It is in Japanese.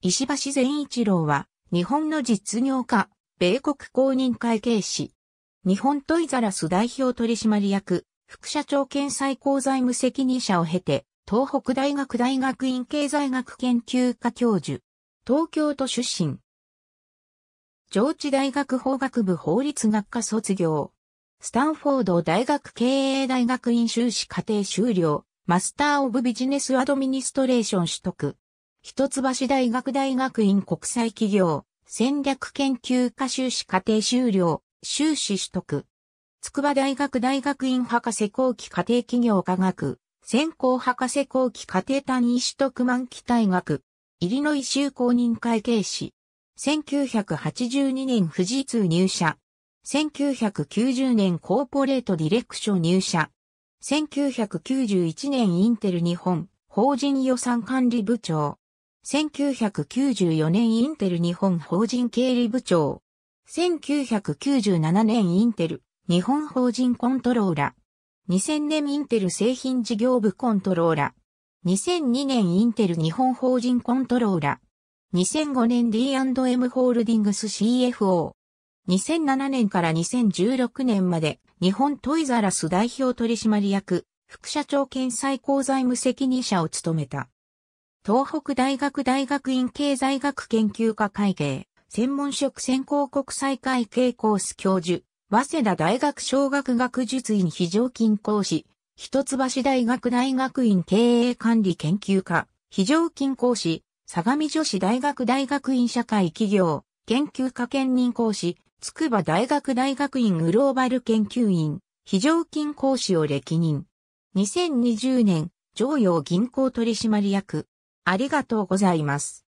石橋善一郎は、日本の実業家、米国公認会計士。日本トイザラス代表取締役、副社長兼最高財務責任者を経て、東北大学大学院経済学研究科教授。東京都出身。上智大学法学部法律学科卒業。スタンフォード大学経営大学院修士課程修了。マスター・オブ・ビジネス・アドミニストレーション取得。一橋大学大学院国際企業、戦略研究科修士課程修了、修士取得。筑波大学大学院博士後期課程企業科学、専攻博士後期課程単位取得満期大学、イリノイ州公認会計士。1982年富士通入社。1990年コーポレートディレクション入社。1991年インテル日本法人予算管理部長。1994年インテル日本法人経理部長。1997年インテル日本法人コントローラ。2000年インテル製品事業部コントローラ。2002年インテル日本法人コントローラ。2005年 D&M ホールディングス CFO。2007年から2016年まで日本トイザラス代表取締役、副社長兼最高財務責任者を務めた。東北大学大学院経済学研究科会計、専門職専攻国際会計コース教授、早稲田大学小学学術院非常勤講師、一橋大学大学院経営管理研究科、非常勤講師、相模女子大学大学院社会企業、研究科兼任講師、筑波大学大学院グローバル研究員、非常勤講師を歴任。2020年、常陽銀行取締役、ありがとうございます。